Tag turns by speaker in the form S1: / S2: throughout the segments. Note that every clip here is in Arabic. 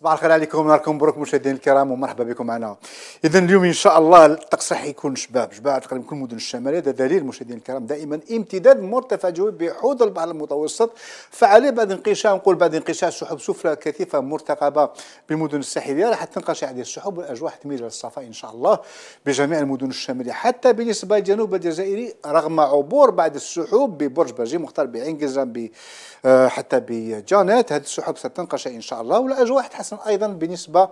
S1: صباح الخير عليكم نهاركم مبروك مشاهدينا الكرام ومرحبا بكم معنا اذا اليوم ان شاء الله الطقس راح يكون شباب شباب تقريبا كل المدن الشماليه هذا دليل مشاهدينا الكرام دائما امتداد مرتفع جوي بحوض البحر المتوسط فعليه بعد انقشاع نقول بعد انقشاع سحب سفلى كثيفه مرتقبه بالمدن الساحليه راح تنقشع هذه السحب والاجواء تميل للصفاء ان شاء الله بجميع المدن الشماليه حتى بالنسبه للجنوب الجزائري رغم عبور بعض السحوب ببرج برجي مختار بعين آه، حتى بجانات هذه السحب ستنقشع ان شاء الله والاجواء تحسن أيضا بالنسبة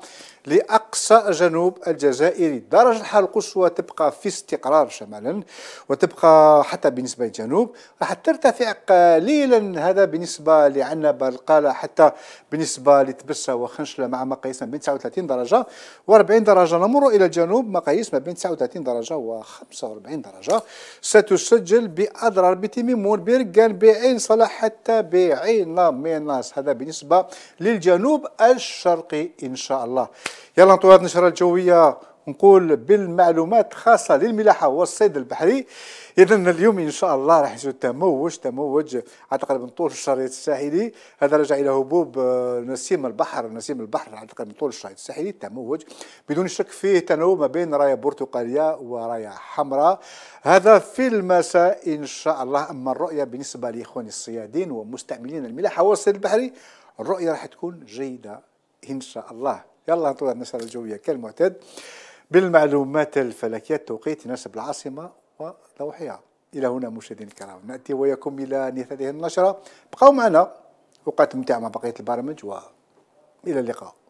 S1: لأقل أقصى جنوب الجزائر درجة الحرارة القصوى تبقى في استقرار شمالا وتبقى حتى بالنسبة للجنوب راح ترتفع قليلا هذا بالنسبة لعنا القالة حتى بالنسبة لتبسة وخنشلة مع مقاييس ما بين 39 درجة و40 درجة نمر إلى الجنوب مقاييس ما بين 39 درجة و45 درجة ستسجل بأضرار بتيميمون بيرقان بعين صلاح حتى بعين ميناس هذا بالنسبة للجنوب الشرقي إن شاء الله يلا نطوي هذه النشره الجويه نقول بالمعلومات خاصة للملاحه والصيد البحري اذا اليوم ان شاء الله راح يصير تموج تموج أعتقد من طول الشريط الساحلي هذا رجع الى هبوب آه، نسيم البحر نسيم البحر أعتقد من طول الشريط الساحلي تموج بدون شك فيه تنوع ما بين رايه برتقاليه ورايه حمراء هذا في المساء ان شاء الله اما الرؤيه بالنسبه لاخواني الصيادين ومستعملين الملاحه والصيد البحري الرؤيه راح تكون جيده ان شاء الله يلا نطلع النشرة الجوية كالمعتاد بالمعلومات الفلكية التوقيت يناسب العاصمة ولوحها إلى هنا مشاهدينا الكرام نأتي وياكم إلى نهاية هذه النشرة بقوا معنا وقت ممتعة مع بقية البرامج وإلى اللقاء